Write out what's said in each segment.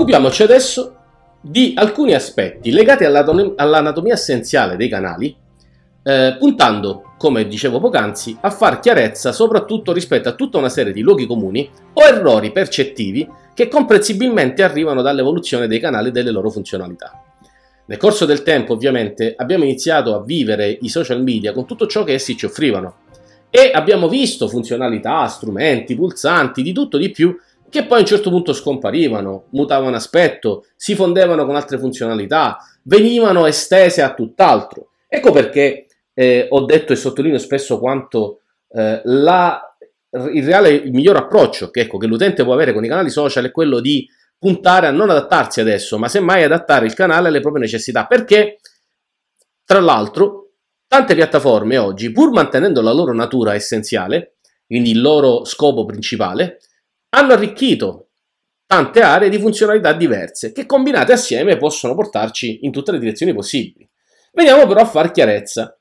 Occupiamoci adesso di alcuni aspetti legati all'anatomia essenziale dei canali, eh, puntando, come dicevo poc'anzi, a far chiarezza soprattutto rispetto a tutta una serie di luoghi comuni o errori percettivi che comprensibilmente arrivano dall'evoluzione dei canali e delle loro funzionalità. Nel corso del tempo, ovviamente, abbiamo iniziato a vivere i social media con tutto ciò che essi ci offrivano e abbiamo visto funzionalità, strumenti, pulsanti, di tutto di più che poi a un certo punto scomparivano, mutavano aspetto, si fondevano con altre funzionalità, venivano estese a tutt'altro. Ecco perché eh, ho detto e sottolineo spesso quanto eh, la, il, reale, il miglior approccio che, ecco, che l'utente può avere con i canali social è quello di puntare a non adattarsi adesso, ma semmai adattare il canale alle proprie necessità, perché tra l'altro tante piattaforme oggi, pur mantenendo la loro natura essenziale, quindi il loro scopo principale, hanno arricchito tante aree di funzionalità diverse che combinate assieme possono portarci in tutte le direzioni possibili. Veniamo però a far chiarezza.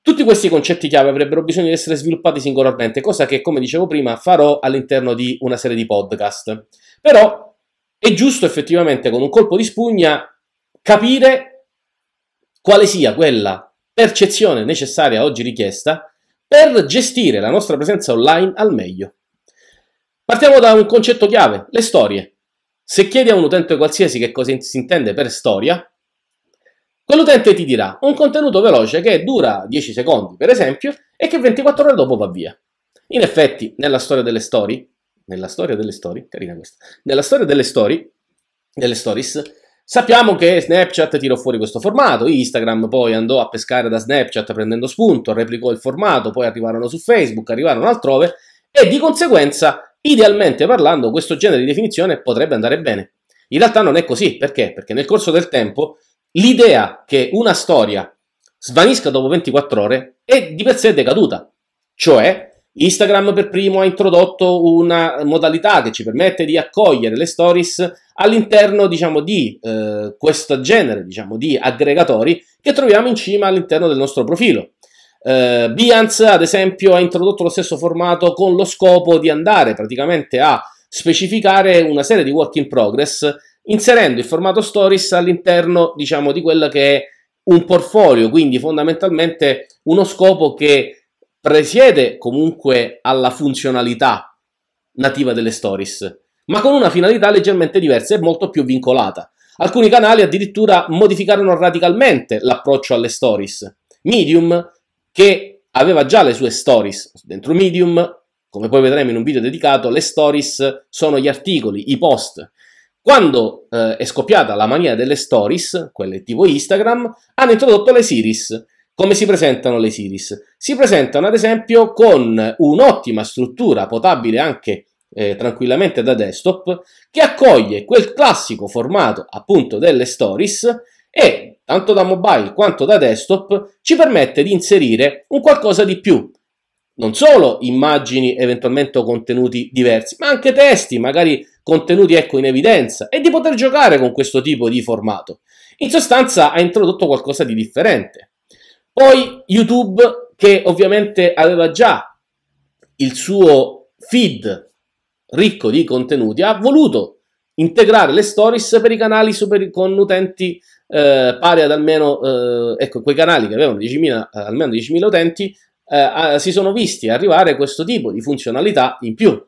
Tutti questi concetti chiave avrebbero bisogno di essere sviluppati singolarmente, cosa che, come dicevo prima, farò all'interno di una serie di podcast. Però è giusto effettivamente con un colpo di spugna capire quale sia quella percezione necessaria oggi richiesta per gestire la nostra presenza online al meglio. Partiamo da un concetto chiave, le storie. Se chiedi a un utente qualsiasi che cosa si intende per storia, quell'utente ti dirà un contenuto veloce che dura 10 secondi, per esempio, e che 24 ore dopo va via. In effetti, nella storia delle storie, nella storia delle storie, carina questa, nella storia delle storie, delle stories, Sappiamo che Snapchat tirò fuori questo formato, Instagram poi andò a pescare da Snapchat prendendo spunto, replicò il formato, poi arrivarono su Facebook, arrivarono altrove e di conseguenza Idealmente parlando, questo genere di definizione potrebbe andare bene. In realtà non è così, perché? Perché nel corso del tempo l'idea che una storia svanisca dopo 24 ore è di per sé decaduta. Cioè, Instagram per primo ha introdotto una modalità che ci permette di accogliere le stories all'interno, diciamo, di eh, questo genere, diciamo, di aggregatori che troviamo in cima all'interno del nostro profilo. Eh, Behance, ad esempio, ha introdotto lo stesso formato con lo scopo di andare praticamente a specificare una serie di work in progress inserendo il formato Stories all'interno, diciamo, di quello che è un portfolio, quindi fondamentalmente uno scopo che presiede comunque alla funzionalità nativa delle Stories, ma con una finalità leggermente diversa e molto più vincolata. Alcuni canali addirittura modificarono radicalmente l'approccio alle Stories. Medium che aveva già le sue stories dentro Medium, come poi vedremo in un video dedicato, le stories sono gli articoli, i post. Quando eh, è scoppiata la mania delle stories, quelle tipo Instagram, hanno introdotto le series. Come si presentano le series? Si presentano ad esempio con un'ottima struttura potabile anche eh, tranquillamente da desktop che accoglie quel classico formato appunto delle stories e, tanto da mobile quanto da desktop, ci permette di inserire un qualcosa di più. Non solo immagini eventualmente o contenuti diversi, ma anche testi, magari contenuti ecco in evidenza, e di poter giocare con questo tipo di formato. In sostanza ha introdotto qualcosa di differente. Poi YouTube, che ovviamente aveva già il suo feed ricco di contenuti, ha voluto integrare le stories per i canali super, con utenti eh, pari ad almeno, eh, ecco, quei canali che avevano 10.000, eh, almeno 10.000 utenti, eh, si sono visti arrivare questo tipo di funzionalità in più.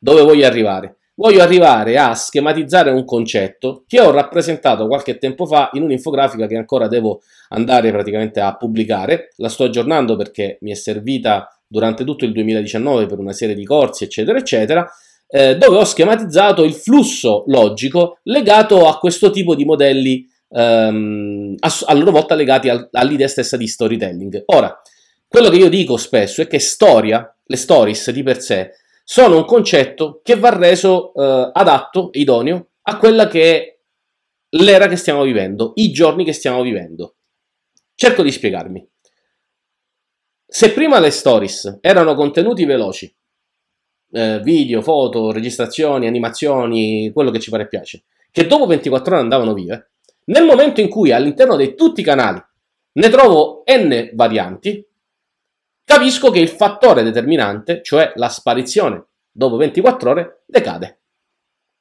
Dove voglio arrivare? Voglio arrivare a schematizzare un concetto che ho rappresentato qualche tempo fa in un'infografica che ancora devo andare praticamente a pubblicare. La sto aggiornando perché mi è servita durante tutto il 2019 per una serie di corsi, eccetera, eccetera, eh, dove ho schematizzato il flusso logico legato a questo tipo di modelli ehm, a, a, loro volta legati al, all'idea stessa di storytelling. Ora, quello che io dico spesso è che storia, le stories di per sé, sono un concetto che va reso eh, adatto, idoneo, a quella che è l'era che stiamo vivendo, i giorni che stiamo vivendo. Cerco di spiegarmi. Se prima le stories erano contenuti veloci, eh, video, foto, registrazioni, animazioni, quello che ci pare piace, che dopo 24 ore andavano vive, nel momento in cui all'interno di tutti i canali ne trovo n varianti, capisco che il fattore determinante, cioè la sparizione dopo 24 ore, decade.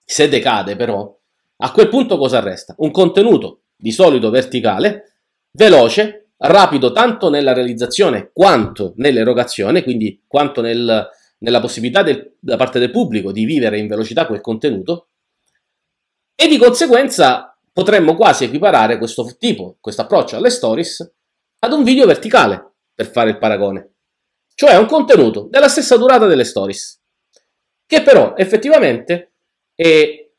Se decade però, a quel punto cosa resta? Un contenuto di solito verticale, veloce, rapido tanto nella realizzazione quanto nell'erogazione, quindi quanto nel, nella possibilità del, da parte del pubblico di vivere in velocità quel contenuto e di conseguenza potremmo quasi equiparare questo tipo, questo approccio alle stories ad un video verticale, per fare il paragone. Cioè un contenuto della stessa durata delle stories, che però effettivamente eh,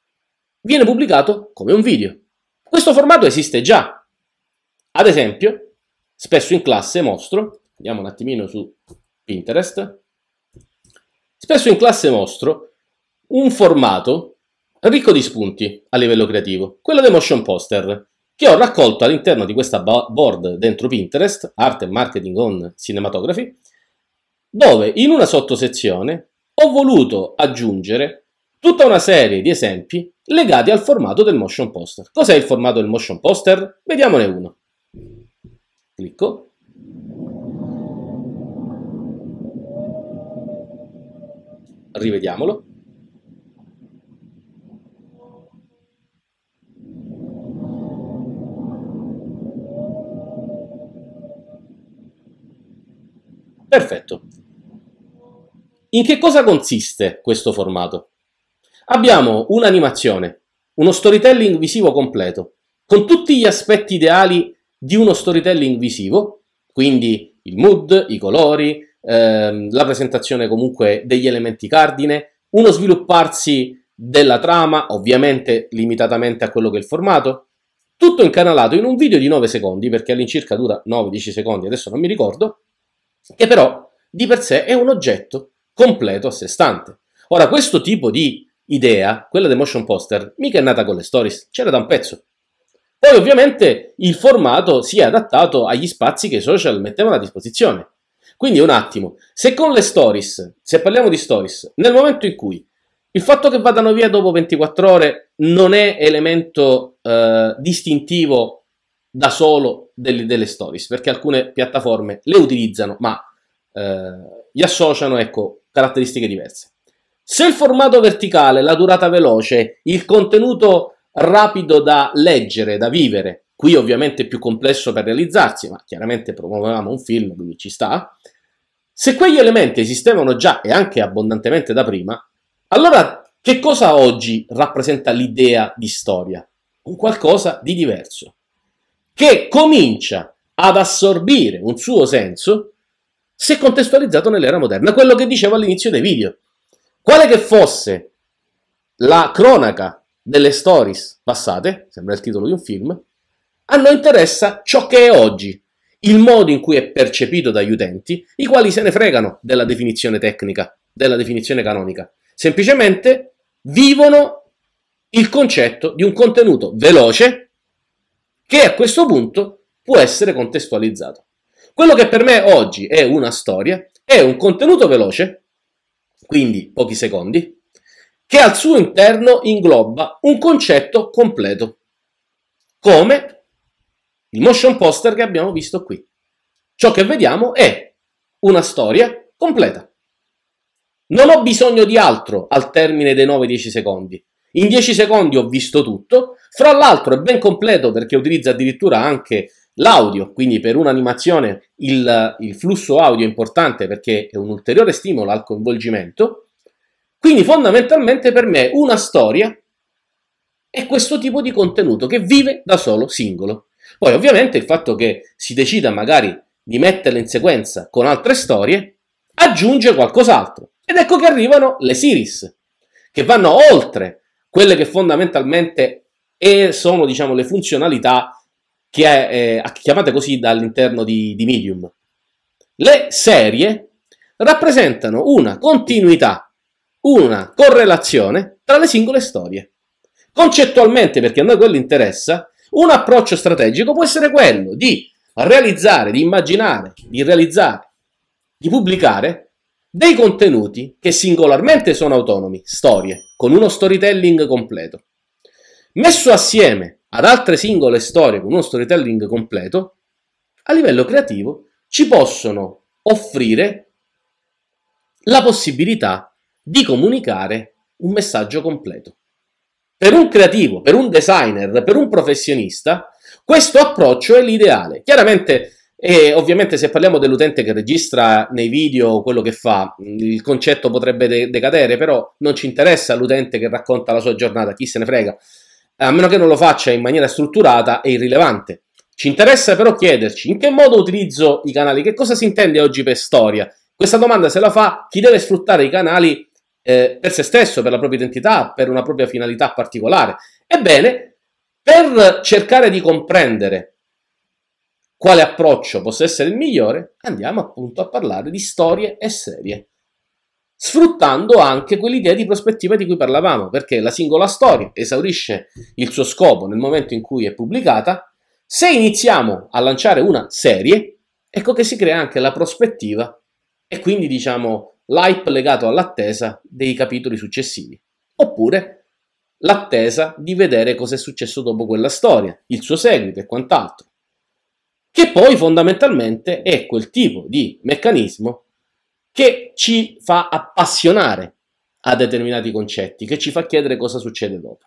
viene pubblicato come un video. Questo formato esiste già. Ad esempio, spesso in classe mostro, andiamo un attimino su Pinterest, spesso in classe mostro un formato ricco di spunti a livello creativo, quello dei motion poster, che ho raccolto all'interno di questa board dentro Pinterest, Art and Marketing on Cinematography, dove in una sottosezione ho voluto aggiungere tutta una serie di esempi legati al formato del motion poster. Cos'è il formato del motion poster? Vediamone uno. Clicco. Rivediamolo. Perfetto. In che cosa consiste questo formato? Abbiamo un'animazione, uno storytelling visivo completo, con tutti gli aspetti ideali di uno storytelling visivo, quindi il mood, i colori, ehm, la presentazione comunque degli elementi cardine, uno svilupparsi della trama, ovviamente limitatamente a quello che è il formato, tutto incanalato in un video di 9 secondi, perché all'incirca dura 9-10 secondi, adesso non mi ricordo, che però di per sé è un oggetto completo a sé stante. Ora, questo tipo di idea, quella dei motion poster, mica è nata con le stories, c'era da un pezzo. Poi ovviamente il formato si è adattato agli spazi che i social mettevano a disposizione. Quindi un attimo, se con le stories, se parliamo di stories, nel momento in cui il fatto che vadano via dopo 24 ore non è elemento eh, distintivo da solo delle, delle stories, perché alcune piattaforme le utilizzano, ma eh, gli associano ecco, caratteristiche diverse. Se il formato verticale, la durata veloce, il contenuto rapido da leggere, da vivere, qui ovviamente è più complesso per realizzarsi, ma chiaramente promuovevamo un film, quindi ci sta, se quegli elementi esistevano già e anche abbondantemente da prima, allora che cosa oggi rappresenta l'idea di storia? Un qualcosa di diverso che comincia ad assorbire un suo senso se contestualizzato nell'era moderna, quello che dicevo all'inizio dei video. Quale che fosse la cronaca delle stories passate, sembra il titolo di un film, a noi interessa ciò che è oggi, il modo in cui è percepito dagli utenti, i quali se ne fregano della definizione tecnica, della definizione canonica. Semplicemente vivono il concetto di un contenuto veloce che a questo punto può essere contestualizzato. Quello che per me oggi è una storia è un contenuto veloce, quindi pochi secondi, che al suo interno ingloba un concetto completo, come il motion poster che abbiamo visto qui. Ciò che vediamo è una storia completa. Non ho bisogno di altro al termine dei 9-10 secondi. In 10 secondi ho visto tutto, fra l'altro è ben completo perché utilizza addirittura anche l'audio, quindi per un'animazione il, il flusso audio è importante perché è un ulteriore stimolo al coinvolgimento. Quindi fondamentalmente per me una storia è questo tipo di contenuto che vive da solo, singolo. Poi ovviamente il fatto che si decida magari di metterla in sequenza con altre storie aggiunge qualcos'altro. Ed ecco che arrivano le series, che vanno oltre quelle che fondamentalmente sono diciamo, le funzionalità che è, eh, chiamate così dall'interno di, di Medium. Le serie rappresentano una continuità, una correlazione tra le singole storie. Concettualmente, perché a noi quello interessa, un approccio strategico può essere quello di realizzare, di immaginare, di realizzare, di pubblicare dei contenuti che singolarmente sono autonomi, storie, con uno storytelling completo. Messo assieme ad altre singole storie con uno storytelling completo, a livello creativo ci possono offrire la possibilità di comunicare un messaggio completo. Per un creativo, per un designer, per un professionista, questo approccio è l'ideale. Chiaramente e ovviamente se parliamo dell'utente che registra nei video quello che fa, il concetto potrebbe de- decadere, però non ci interessa l'utente che racconta la sua giornata, chi se ne frega. A meno che non lo faccia in maniera strutturata e irrilevante. Ci interessa però chiederci in che modo utilizzo i canali, che cosa si intende oggi per storia? Questa domanda se la fa chi deve sfruttare i canali eh, per se stesso, per la propria identità, per una propria finalità particolare. Ebbene, per cercare di comprendere quale approccio possa essere il migliore? Andiamo appunto a parlare di storie e serie, sfruttando anche quell'idea di prospettiva di cui parlavamo, perché la singola storia esaurisce il suo scopo nel momento in cui è pubblicata. Se iniziamo a lanciare una serie, ecco che si crea anche la prospettiva e quindi diciamo l'hype legato all'attesa dei capitoli successivi, oppure l'attesa di vedere cosa è successo dopo quella storia, il suo seguito e quant'altro che poi fondamentalmente è quel tipo di meccanismo che ci fa appassionare a determinati concetti, che ci fa chiedere cosa succede dopo.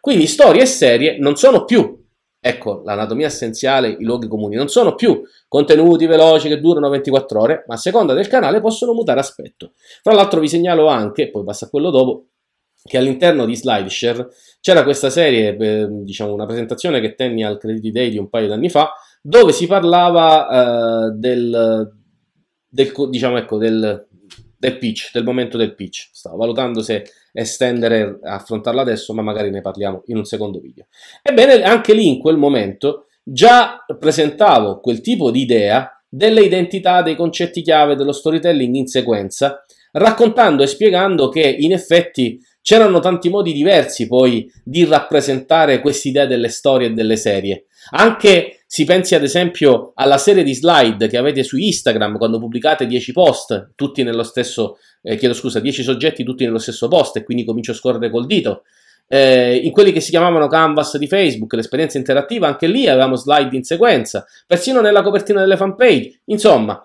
Quindi storie e serie non sono più, ecco, l'anatomia essenziale, i luoghi comuni, non sono più contenuti veloci che durano 24 ore, ma a seconda del canale possono mutare aspetto. Tra l'altro vi segnalo anche, poi passa a quello dopo, che all'interno di Slideshare c'era questa serie, diciamo una presentazione che tenni al Credit Day di un paio d'anni fa, dove si parlava eh, del, del, diciamo ecco, del, del pitch, del momento del pitch. Stavo valutando se estendere, affrontarla adesso, ma magari ne parliamo in un secondo video. Ebbene, anche lì in quel momento già presentavo quel tipo di idea delle identità, dei concetti chiave dello storytelling in sequenza, raccontando e spiegando che in effetti c'erano tanti modi diversi poi di rappresentare quest'idea delle storie e delle serie. Anche si pensi ad esempio alla serie di slide che avete su Instagram quando pubblicate 10 post, tutti nello stesso, eh, chiedo scusa, 10 soggetti tutti nello stesso post e quindi comincio a scorrere col dito. Eh, in quelli che si chiamavano canvas di Facebook, l'esperienza interattiva, anche lì avevamo slide in sequenza, persino nella copertina delle fanpage. Insomma,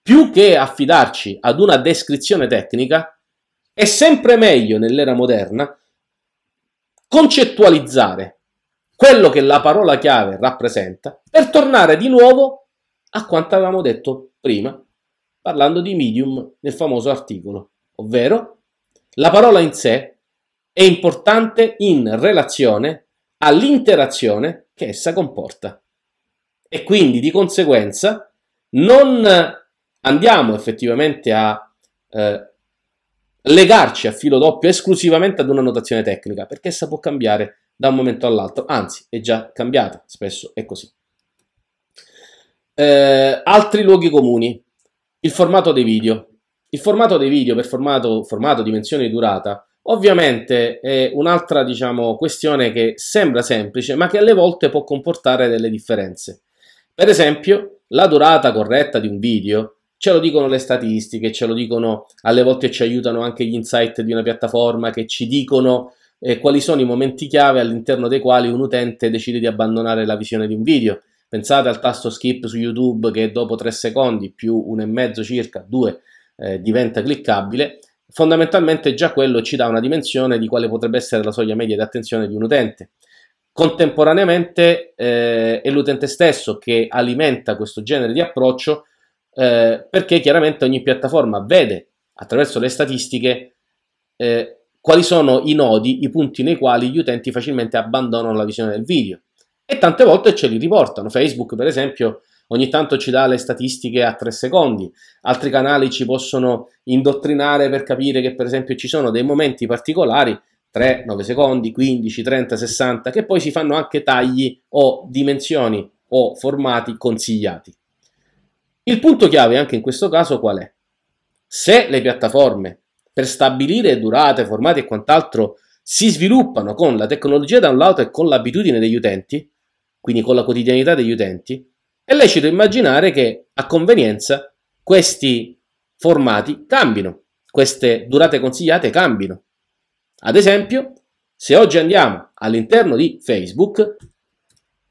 più che affidarci ad una descrizione tecnica, è sempre meglio nell'era moderna concettualizzare quello che la parola chiave rappresenta, per tornare di nuovo a quanto avevamo detto prima, parlando di medium nel famoso articolo, ovvero la parola in sé è importante in relazione all'interazione che essa comporta. E quindi di conseguenza non andiamo effettivamente a eh, legarci a filo doppio esclusivamente ad una notazione tecnica, perché essa può cambiare da un momento all'altro, anzi è già cambiata, spesso è così. Eh, altri luoghi comuni, il formato dei video. Il formato dei video per formato, formato dimensione e durata, ovviamente è un'altra diciamo, questione che sembra semplice, ma che alle volte può comportare delle differenze. Per esempio, la durata corretta di un video ce lo dicono le statistiche, ce lo dicono alle volte ci aiutano anche gli insight di una piattaforma che ci dicono eh, quali sono i momenti chiave all'interno dei quali un utente decide di abbandonare la visione di un video. Pensate al tasto skip su YouTube che dopo 3 secondi più 1,5 circa, 2, eh, diventa cliccabile. Fondamentalmente già quello ci dà una dimensione di quale potrebbe essere la soglia media di attenzione di un utente. Contemporaneamente eh, è l'utente stesso che alimenta questo genere di approccio eh, perché chiaramente ogni piattaforma vede attraverso le statistiche eh, quali sono i nodi, i punti nei quali gli utenti facilmente abbandonano la visione del video. E tante volte ce li riportano. Facebook, per esempio, ogni tanto ci dà le statistiche a 3 secondi, altri canali ci possono indottrinare per capire che, per esempio, ci sono dei momenti particolari. 3, 9 secondi, 15, 30, 60, che poi si fanno anche tagli o dimensioni o formati consigliati. Il punto chiave anche in questo caso qual è? Se le piattaforme per stabilire durate, formati e quant'altro si sviluppano con la tecnologia da un lato e con l'abitudine degli utenti, quindi con la quotidianità degli utenti, è lecito immaginare che a convenienza questi formati cambino, queste durate consigliate cambino. Ad esempio, se oggi andiamo all'interno di Facebook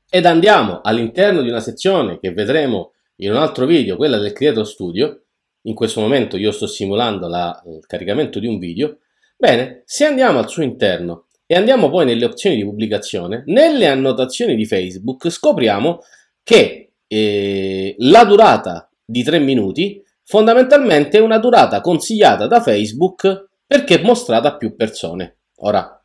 ed andiamo all'interno di una sezione che vedremo in un altro video, quella del Creator Studio, in questo momento io sto simulando la, il caricamento di un video, bene, se andiamo al suo interno e andiamo poi nelle opzioni di pubblicazione, nelle annotazioni di Facebook scopriamo che eh, la durata di 3 minuti fondamentalmente è una durata consigliata da Facebook perché mostrata a più persone. Ora,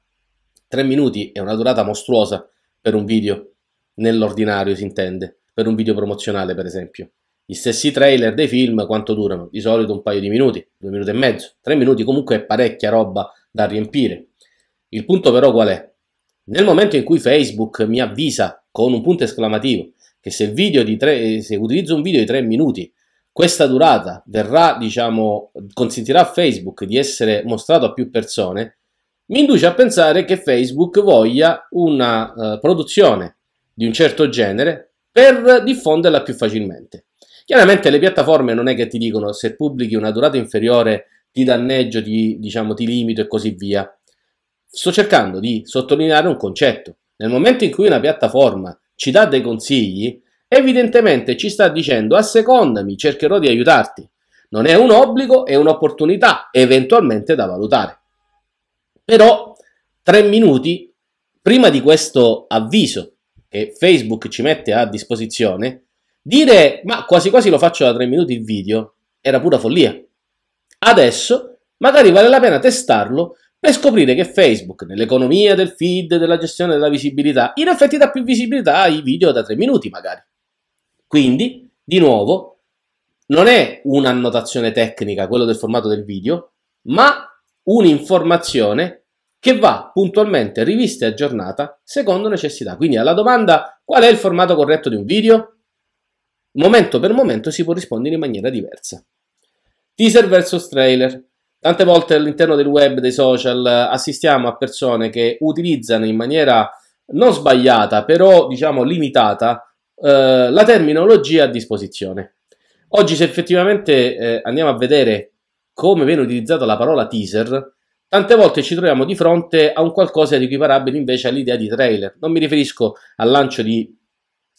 3 minuti è una durata mostruosa per un video, nell'ordinario si intende, per un video promozionale per esempio. Gli stessi trailer dei film quanto durano? Di solito un paio di minuti, due minuti e mezzo, tre minuti comunque è parecchia roba da riempire. Il punto però qual è? Nel momento in cui Facebook mi avvisa con un punto esclamativo che se, tre, se utilizzo un video di tre minuti, questa durata verrà, diciamo, consentirà a Facebook di essere mostrato a più persone, mi induce a pensare che Facebook voglia una eh, produzione di un certo genere per diffonderla più facilmente. Chiaramente le piattaforme non è che ti dicono se pubblichi una durata inferiore ti danneggio, ti, diciamo, ti limito e così via. Sto cercando di sottolineare un concetto. Nel momento in cui una piattaforma ci dà dei consigli, evidentemente ci sta dicendo assecondami, cercherò di aiutarti. Non è un obbligo, è un'opportunità eventualmente da valutare. Però tre minuti prima di questo avviso che Facebook ci mette a disposizione, Dire, ma quasi quasi lo faccio da 3 minuti il video, era pura follia. Adesso magari vale la pena testarlo per scoprire che Facebook, nell'economia del feed, della gestione della visibilità, in effetti dà più visibilità ai video da 3 minuti magari. Quindi, di nuovo, non è un'annotazione tecnica quello del formato del video, ma un'informazione che va puntualmente rivista e aggiornata secondo necessità. Quindi alla domanda qual è il formato corretto di un video? momento per momento si può rispondere in maniera diversa. Teaser versus trailer. Tante volte all'interno del web, dei social, assistiamo a persone che utilizzano in maniera non sbagliata, però diciamo limitata, eh, la terminologia a disposizione. Oggi se effettivamente eh, andiamo a vedere come viene utilizzata la parola teaser, tante volte ci troviamo di fronte a un qualcosa di equiparabile invece all'idea di trailer. Non mi riferisco al lancio di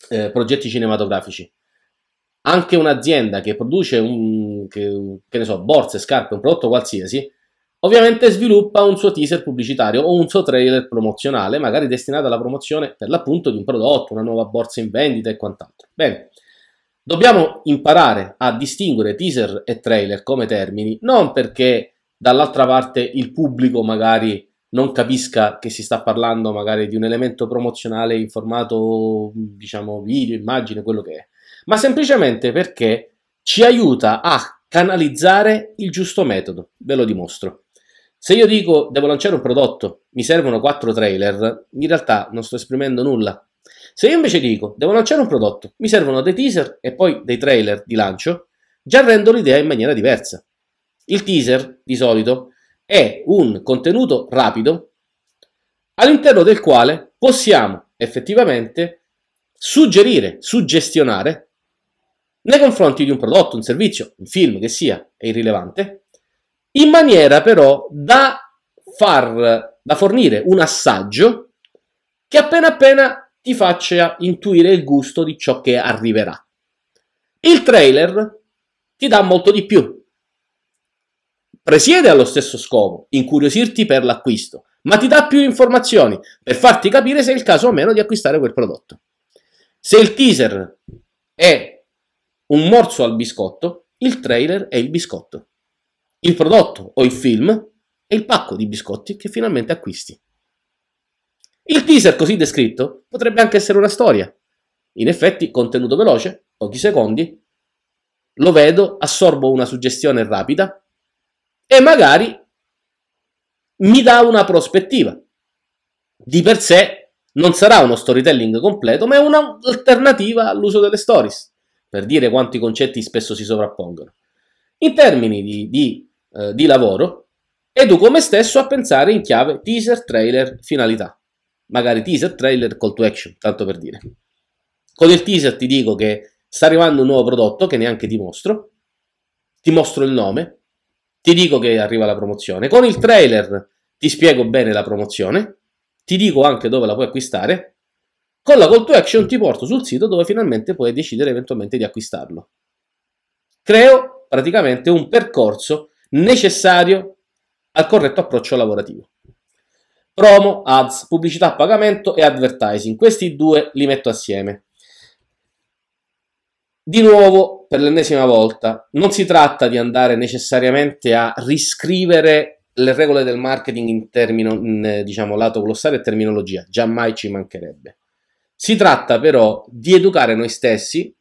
eh, progetti cinematografici, anche un'azienda che produce un, che, che so, borse, scarpe, un prodotto qualsiasi, ovviamente sviluppa un suo teaser pubblicitario o un suo trailer promozionale, magari destinato alla promozione per l'appunto di un prodotto, una nuova borsa in vendita e quant'altro. Bene, dobbiamo imparare a distinguere teaser e trailer come termini, non perché dall'altra parte il pubblico magari non capisca che si sta parlando magari di un elemento promozionale in formato diciamo video, immagine, quello che è, ma semplicemente perché ci aiuta a canalizzare il giusto metodo. Ve lo dimostro. Se io dico devo lanciare un prodotto, mi servono quattro trailer, in realtà non sto esprimendo nulla. Se io invece dico devo lanciare un prodotto, mi servono dei teaser e poi dei trailer di lancio, già rendo l'idea in maniera diversa. Il teaser, di solito, è un contenuto rapido all'interno del quale possiamo effettivamente suggerire, suggestionare nei confronti di un prodotto, un servizio, un film che sia, è irrilevante, in maniera però da far, da fornire un assaggio che appena appena ti faccia intuire il gusto di ciò che arriverà. Il trailer ti dà molto di più. Presiede allo stesso scopo, incuriosirti per l'acquisto, ma ti dà più informazioni per farti capire se è il caso o meno di acquistare quel prodotto. Se il teaser è un morso al biscotto, il trailer e il biscotto. Il prodotto o il film e il pacco di biscotti che finalmente acquisti. Il teaser così descritto potrebbe anche essere una storia. In effetti, contenuto veloce, pochi secondi, lo vedo, assorbo una suggestione rapida e magari mi dà una prospettiva. Di per sé non sarà uno storytelling completo, ma è un'alternativa all'uso delle stories per dire quanti concetti spesso si sovrappongono. In termini di, di, eh, di lavoro, educo me stesso a pensare in chiave teaser, trailer, finalità. Magari teaser, trailer, call to action, tanto per dire. Con il teaser ti dico che sta arrivando un nuovo prodotto che neanche ti mostro, ti mostro il nome, ti dico che arriva la promozione. Con il trailer ti spiego bene la promozione, ti dico anche dove la puoi acquistare con la call to action ti porto sul sito dove finalmente puoi decidere eventualmente di acquistarlo. Creo praticamente un percorso necessario al corretto approccio lavorativo. Promo, ads, pubblicità a pagamento e advertising. Questi due li metto assieme. Di nuovo, per l'ennesima volta, non si tratta di andare necessariamente a riscrivere le regole del marketing in termini, diciamo, lato glossario e terminologia, già mai ci mancherebbe. Si tratta però di educare noi stessi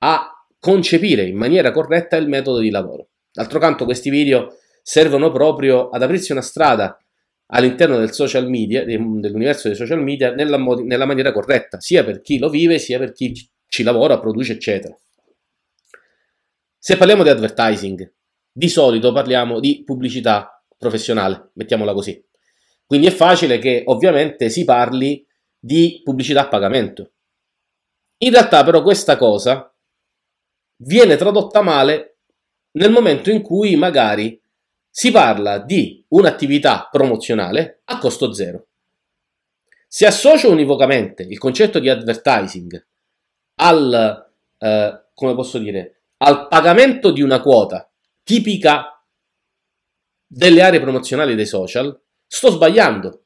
a concepire in maniera corretta il metodo di lavoro. D'altro canto questi video servono proprio ad aprirsi una strada all'interno del social media, dell'universo dei social media, nella, nella, maniera corretta, sia per chi lo vive, sia per chi ci lavora, produce, eccetera. Se parliamo di advertising, di solito parliamo di pubblicità professionale, mettiamola così. Quindi è facile che ovviamente si parli di pubblicità a pagamento. In realtà però questa cosa viene tradotta male nel momento in cui magari si parla di un'attività promozionale a costo zero. Se associo univocamente il concetto di advertising al, eh, come posso dire, al pagamento di una quota tipica delle aree promozionali dei social, sto sbagliando,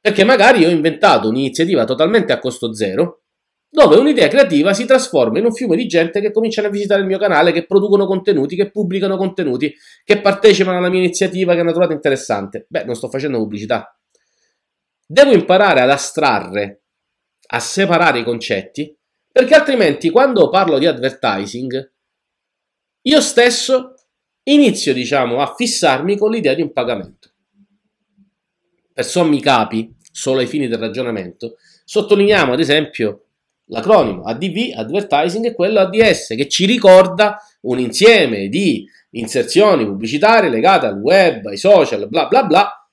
perché magari ho inventato un'iniziativa totalmente a costo zero, dove un'idea creativa si trasforma in un fiume di gente che cominciano a visitare il mio canale, che producono contenuti, che pubblicano contenuti, che partecipano alla mia iniziativa che hanno trovato interessante. Beh, non sto facendo pubblicità. Devo imparare ad astrarre, a separare i concetti, perché altrimenti quando parlo di advertising, io stesso inizio, diciamo, a fissarmi con l'idea di un pagamento per sommi capi, solo ai fini del ragionamento, sottolineiamo ad esempio l'acronimo ADV, Advertising, e quello ADS, che ci ricorda un insieme di inserzioni pubblicitarie legate al web, ai social, bla bla bla,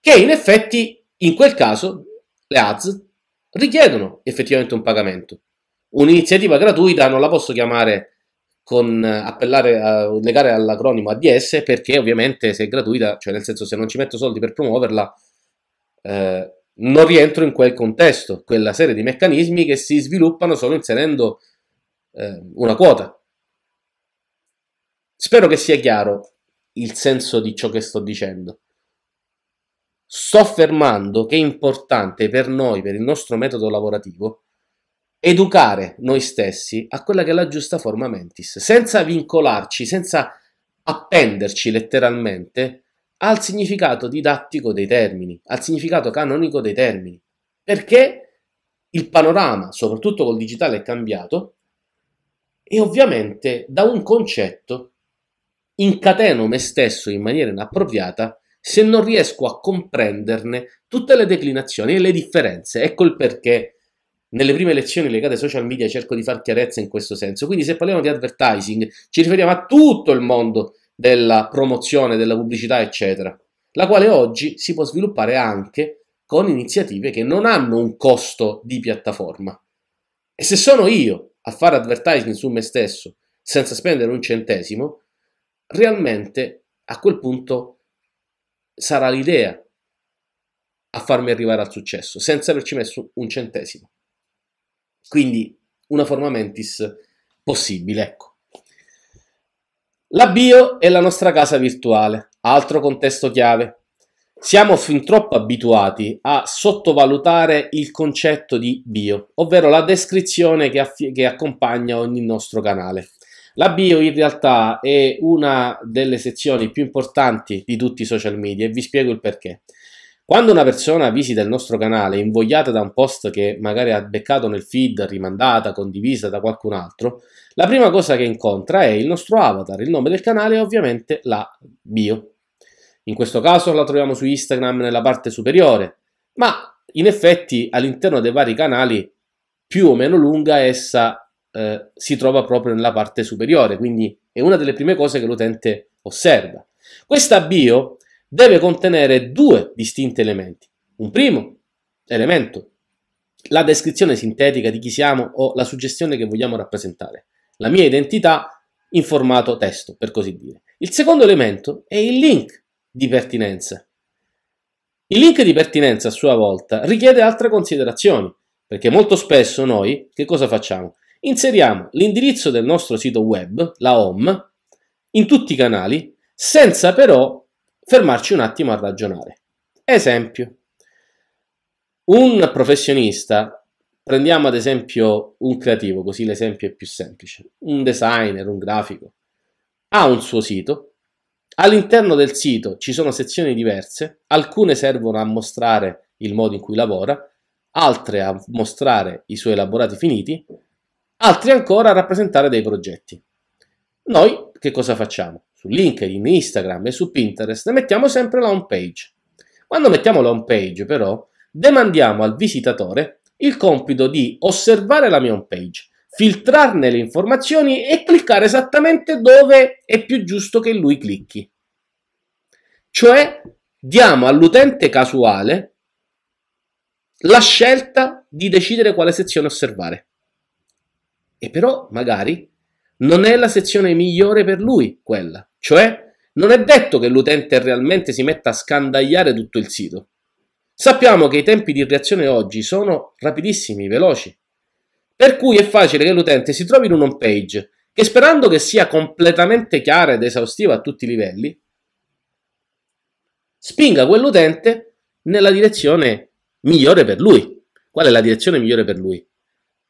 che in effetti in quel caso le ads richiedono effettivamente un pagamento. Un'iniziativa gratuita non la posso chiamare con eh, appellare a legare all'acronimo ADS perché ovviamente se è gratuita, cioè nel senso se non ci metto soldi per promuoverla, eh, non rientro in quel contesto, quella serie di meccanismi che si sviluppano solo inserendo eh, una quota. Spero che sia chiaro il senso di ciò che sto dicendo. Sto affermando che è importante per noi, per il nostro metodo lavorativo, educare noi stessi a quella che è la giusta forma mentis, senza vincolarci, senza appenderci letteralmente al significato didattico dei termini, al significato canonico dei termini, perché il panorama, soprattutto col digitale, è cambiato e ovviamente da un concetto incateno me stesso in maniera inappropriata se non riesco a comprenderne tutte le declinazioni e le differenze. Ecco il perché nelle prime lezioni legate ai social media cerco di far chiarezza in questo senso. Quindi se parliamo di advertising ci riferiamo a tutto il mondo della promozione, della pubblicità, eccetera, la quale oggi si può sviluppare anche con iniziative che non hanno un costo di piattaforma. E se sono io a fare advertising su me stesso senza spendere un centesimo, realmente a quel punto sarà l'idea a farmi arrivare al successo senza averci messo un centesimo. Quindi una forma mentis possibile, ecco. La bio è la nostra casa virtuale, altro contesto chiave. Siamo fin troppo abituati a sottovalutare il concetto di bio, ovvero la descrizione che, aff- che accompagna ogni nostro canale. La bio in realtà è una delle sezioni più importanti di tutti i social media e vi spiego il perché. Quando una persona visita il nostro canale invogliata da un post che magari ha beccato nel feed, rimandata, condivisa da qualcun altro, la prima cosa che incontra è il nostro avatar, il nome del canale e ovviamente la bio. In questo caso la troviamo su Instagram nella parte superiore, ma in effetti all'interno dei vari canali più o meno lunga essa eh, si trova proprio nella parte superiore, quindi è una delle prime cose che l'utente osserva. Questa bio deve contenere due distinti elementi. Un primo elemento, la descrizione sintetica di chi siamo o la suggestione che vogliamo rappresentare, la mia identità in formato testo, per così dire. Il secondo elemento è il link di pertinenza. Il link di pertinenza a sua volta richiede altre considerazioni, perché molto spesso noi che cosa facciamo? Inseriamo l'indirizzo del nostro sito web, la home, in tutti i canali, senza però fermarci un attimo a ragionare. Esempio, un professionista, prendiamo ad esempio un creativo, così l'esempio è più semplice, un designer, un grafico, ha un suo sito, all'interno del sito ci sono sezioni diverse, alcune servono a mostrare il modo in cui lavora, altre a mostrare i suoi elaborati finiti, altre ancora a rappresentare dei progetti. Noi che cosa facciamo? su LinkedIn, Instagram e su Pinterest, ne mettiamo sempre la home page. Quando mettiamo la home page, però, demandiamo al visitatore il compito di osservare la mia home page, filtrarne le informazioni e cliccare esattamente dove è più giusto che lui clicchi. Cioè, diamo all'utente casuale la scelta di decidere quale sezione osservare. E però, magari, non è la sezione migliore per lui quella, cioè non è detto che l'utente realmente si metta a scandagliare tutto il sito. Sappiamo che i tempi di reazione oggi sono rapidissimi, veloci, per cui è facile che l'utente si trovi in un home page che sperando che sia completamente chiara ed esaustiva a tutti i livelli, spinga quell'utente nella direzione migliore per lui. Qual è la direzione migliore per lui?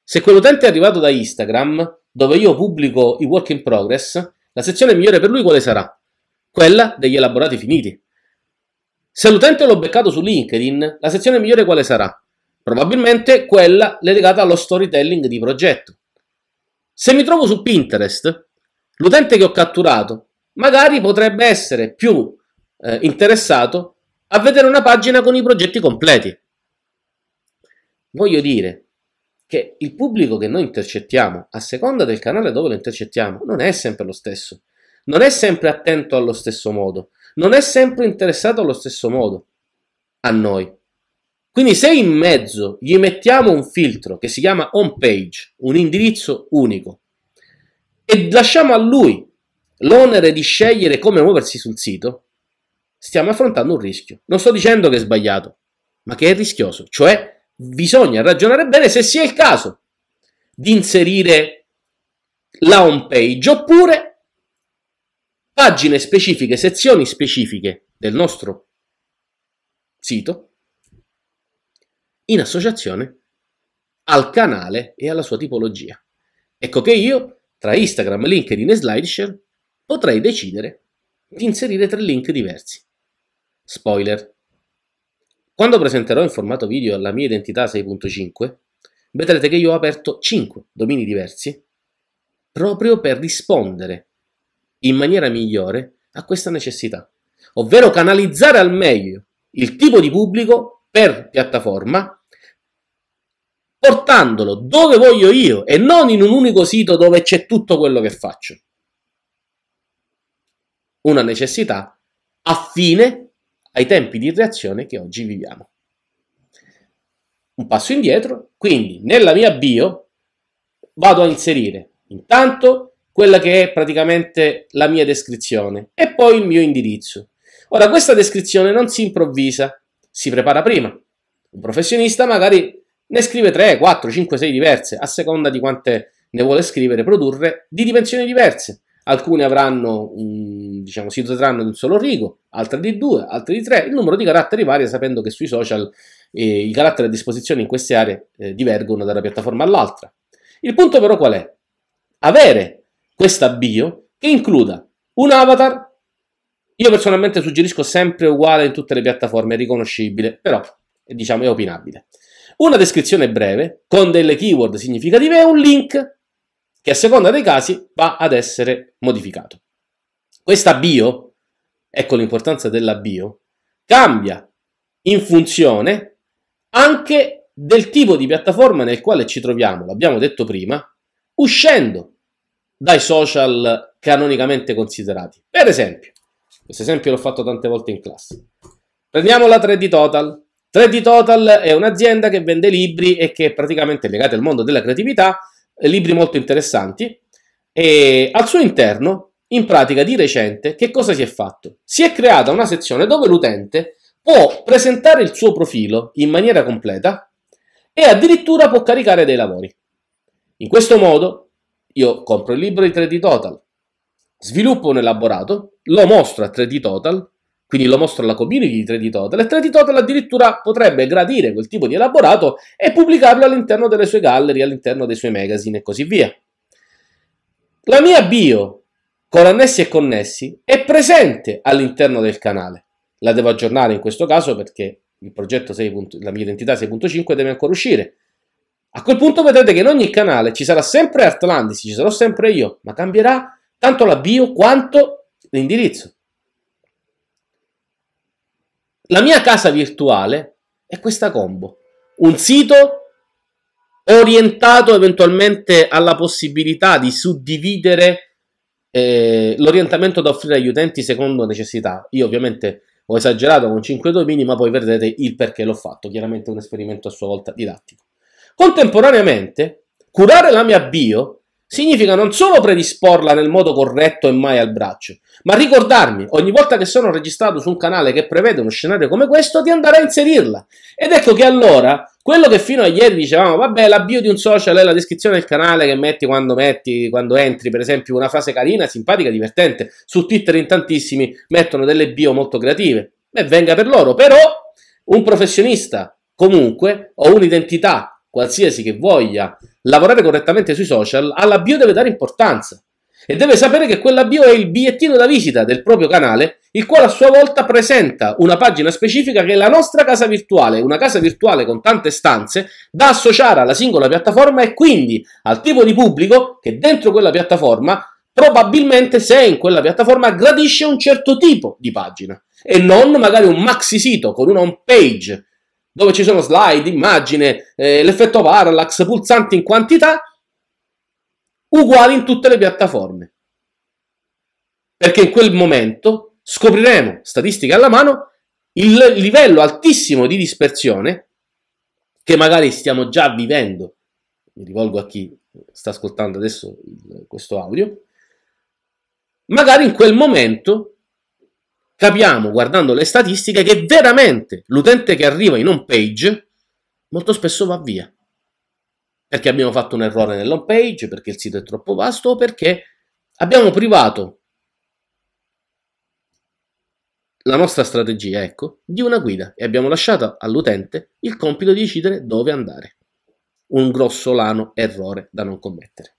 Se quell'utente è arrivato da Instagram, dove io pubblico i work in progress, la sezione migliore per lui quale sarà? Quella degli elaborati finiti. Se l'utente l'ho beccato su LinkedIn, la sezione migliore quale sarà? Probabilmente quella legata allo storytelling di progetto. Se mi trovo su Pinterest, l'utente che ho catturato magari potrebbe essere più eh, interessato a vedere una pagina con i progetti completi. Voglio dire, che il pubblico che noi intercettiamo, a seconda del canale dove lo intercettiamo, non è sempre lo stesso, non è sempre attento allo stesso modo, non è sempre interessato allo stesso modo a noi. Quindi se in mezzo gli mettiamo un filtro che si chiama home page, un indirizzo unico, e lasciamo a lui l'onere di scegliere come muoversi sul sito, stiamo affrontando un rischio. Non sto dicendo che è sbagliato, ma che è rischioso, cioè bisogna ragionare bene se sia il caso di inserire la home page oppure pagine specifiche, sezioni specifiche del nostro sito in associazione al canale e alla sua tipologia. Ecco che io tra Instagram, LinkedIn e SlideShare potrei decidere di inserire tre link diversi. Spoiler, quando presenterò in formato video la mia identità 6.5, vedrete che io ho aperto 5 domini diversi proprio per rispondere in maniera migliore a questa necessità, ovvero canalizzare al meglio il tipo di pubblico per piattaforma portandolo dove voglio io e non in un unico sito dove c'è tutto quello che faccio. Una necessità affine ai tempi di reazione che oggi viviamo. Un passo indietro, quindi nella mia bio vado a inserire intanto quella che è praticamente la mia descrizione e poi il mio indirizzo. Ora questa descrizione non si improvvisa, si prepara prima. Un professionista magari ne scrive 3, 4, 5, 6 diverse a seconda di quante ne vuole scrivere, produrre di dimensioni diverse alcune avranno un, mm, diciamo, si doteranno di un solo rigo, altre di due, altre di tre, il numero di caratteri varia sapendo che sui social eh, i caratteri a disposizione in queste aree eh, divergono da una piattaforma all'altra. Il punto però qual è? Avere questa bio che includa un avatar, io personalmente suggerisco sempre uguale in tutte le piattaforme, è riconoscibile, però diciamo è opinabile. Una descrizione breve con delle keyword significative e un link che a seconda dei casi va ad essere modificato. Questa bio, ecco l'importanza della bio, cambia in funzione anche del tipo di piattaforma nel quale ci troviamo, l'abbiamo detto prima, uscendo dai social canonicamente considerati. Per esempio, questo esempio l'ho fatto tante volte in classe. Prendiamo la 3D Total. 3D Total è un'azienda che vende libri e che è praticamente legata al mondo della creatività libri molto interessanti e al suo interno, in pratica di recente, che cosa si è fatto? Si è creata una sezione dove l'utente può presentare il suo profilo in maniera completa e addirittura può caricare dei lavori. In questo modo io compro il libro di 3D Total, sviluppo un elaborato, lo mostro a 3D Total quindi lo mostro alla community di 3D Total e 3D Total addirittura potrebbe gradire quel tipo di elaborato e pubblicarlo all'interno delle sue gallery, all'interno dei suoi magazine e così via. La mia bio con annessi e connessi è presente all'interno del canale. La devo aggiornare in questo caso perché il progetto 6. la mia identità 6.5 deve ancora uscire. A quel punto vedrete che in ogni canale ci sarà sempre Artlandis, ci sarò sempre io, ma cambierà tanto la bio quanto l'indirizzo. La mia casa virtuale è questa combo. Un sito orientato eventualmente alla possibilità di suddividere eh, l'orientamento da offrire agli utenti secondo necessità. Io ovviamente ho esagerato con 5 domini, ma poi vedrete il perché l'ho fatto. Chiaramente un esperimento a sua volta didattico. Contemporaneamente, curare la mia bio significa non solo predisporla nel modo corretto e mai al braccio, ma ricordarmi ogni volta che sono registrato su un canale che prevede uno scenario come questo di andare a inserirla. Ed ecco che allora quello che fino a ieri dicevamo, vabbè, l'avvio di un social è la descrizione del canale che metti quando metti, quando entri, per esempio, una frase carina, simpatica, divertente. Su Twitter in tantissimi mettono delle bio molto creative. Beh, venga per loro, però un professionista comunque o un'identità qualsiasi che voglia lavorare correttamente sui social, alla bio deve dare importanza e deve sapere che quella bio è il bigliettino da visita del proprio canale, il quale a sua volta presenta una pagina specifica che è la nostra casa virtuale, una casa virtuale con tante stanze da associare alla singola piattaforma e quindi al tipo di pubblico che dentro quella piattaforma probabilmente se è in quella piattaforma gradisce un certo tipo di pagina e non magari un maxi sito con una home page dove ci sono slide, immagine, eh, l'effetto parallax, pulsanti in quantità, uguali in tutte le piattaforme. Perché in quel momento scopriremo, statistica alla mano, il livello altissimo di dispersione che magari stiamo già vivendo. Mi rivolgo a chi sta ascoltando adesso questo audio. Magari in quel momento capiamo guardando le statistiche che veramente l'utente che arriva in home page molto spesso va via. Perché abbiamo fatto un errore nell'home page, perché il sito è troppo vasto o perché abbiamo privato la nostra strategia, ecco, di una guida e abbiamo lasciato all'utente il compito di decidere dove andare. Un grossolano errore da non commettere.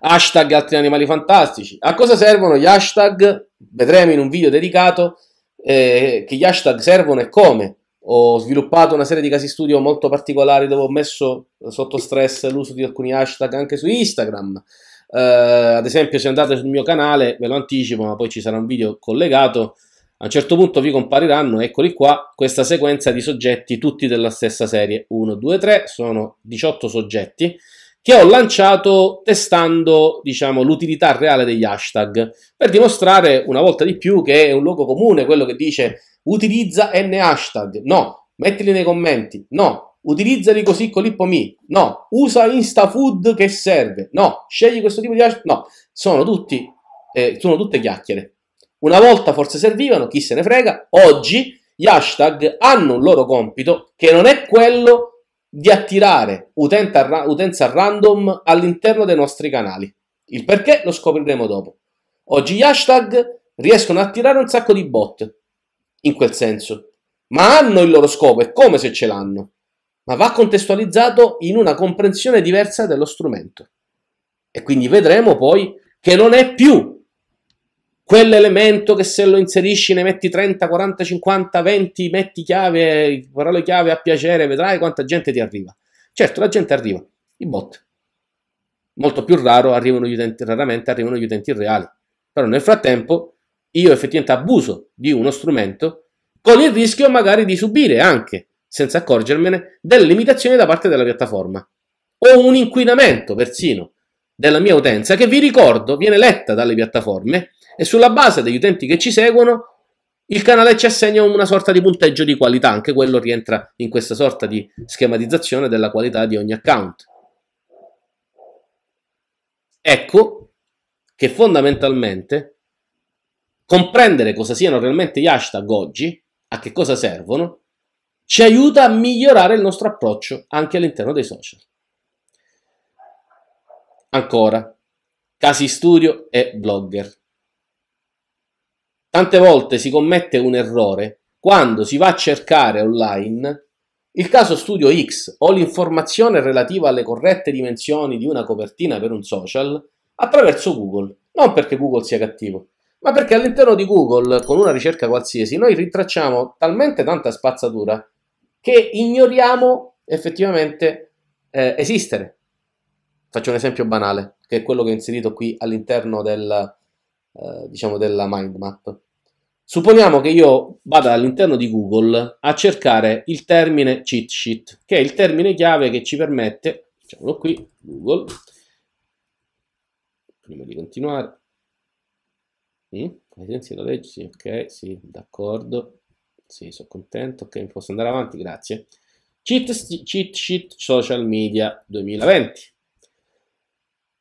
Hashtag altri animali fantastici. A cosa servono gli hashtag vedremo in un video dedicato eh, che gli hashtag servono e come. Ho sviluppato una serie di casi studio molto particolari dove ho messo sotto stress l'uso di alcuni hashtag anche su Instagram. Eh, ad esempio, se andate sul mio canale, ve lo anticipo, ma poi ci sarà un video collegato. A un certo punto vi compariranno, eccoli qua, questa sequenza di soggetti tutti della stessa serie. 1, 2, 3, sono 18 soggetti che ho lanciato testando diciamo, l'utilità reale degli hashtag per dimostrare una volta di più che è un luogo comune quello che dice utilizza n hashtag, no, mettili nei commenti, no, utilizzali così con l'ippomi, no, usa InstaFood che serve, no, scegli questo tipo di hashtag, no, sono, tutti, eh, sono tutte chiacchiere. Una volta forse servivano, chi se ne frega, oggi gli hashtag hanno un loro compito che non è quello di di attirare ra- utenza random all'interno dei nostri canali. Il perché lo scopriremo dopo. Oggi gli hashtag riescono a attirare un sacco di bot, in quel senso, ma hanno il loro scopo, è come se ce l'hanno, ma va contestualizzato in una comprensione diversa dello strumento. E quindi vedremo poi che non è più quell'elemento che se lo inserisci ne metti 30, 40, 50, 20, metti chiave, parole chiave a piacere, vedrai quanta gente ti arriva. Certo, la gente arriva, i bot. Molto più raro arrivano gli utenti, raramente arrivano gli utenti reali. Però nel frattempo io effettivamente abuso di uno strumento con il rischio magari di subire anche, senza accorgermene, delle limitazioni da parte della piattaforma o un inquinamento persino della mia utenza che vi ricordo viene letta dalle piattaforme e sulla base degli utenti che ci seguono il canale ci assegna una sorta di punteggio di qualità, anche quello rientra in questa sorta di schematizzazione della qualità di ogni account. Ecco che fondamentalmente comprendere cosa siano realmente gli hashtag oggi, a che cosa servono, ci aiuta a migliorare il nostro approccio anche all'interno dei social. Ancora, casi studio e blogger. Tante volte si commette un errore quando si va a cercare online il caso studio X o l'informazione relativa alle corrette dimensioni di una copertina per un social attraverso Google, non perché Google sia cattivo, ma perché all'interno di Google, con una ricerca qualsiasi, noi ritracciamo talmente tanta spazzatura che ignoriamo effettivamente eh, esistere. Faccio un esempio banale, che è quello che ho inserito qui all'interno del, eh, diciamo della mind map. Supponiamo che io vada all'interno di Google a cercare il termine cheat sheet, che è il termine chiave che ci permette, diciamolo qui, Google, prima di continuare, Mm? Ai sensi legge, sì, ok, sì, d'accordo, sì, sono contento, ok, posso andare avanti, grazie. Cheat, cheat sheet social media 2020.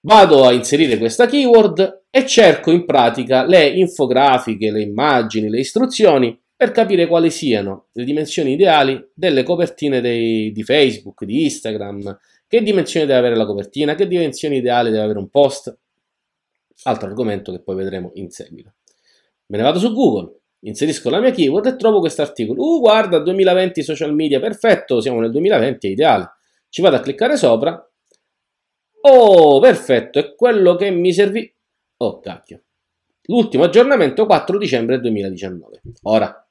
Vado a inserire questa keyword e cerco in pratica le infografiche, le immagini, le istruzioni per capire quali siano le dimensioni ideali delle copertine dei, di Facebook, di Instagram, che dimensioni deve avere la copertina, che dimensioni ideali deve avere un post, altro argomento che poi vedremo in seguito. Me ne vado su Google, inserisco la mia keyword e trovo questo articolo. Uh, guarda, 2020 social media, perfetto, siamo nel 2020, è ideale. Ci vado a cliccare sopra. Oh, perfetto, è quello che mi servì Oh, cacchio. L'ultimo aggiornamento 4 dicembre 2019. Ora,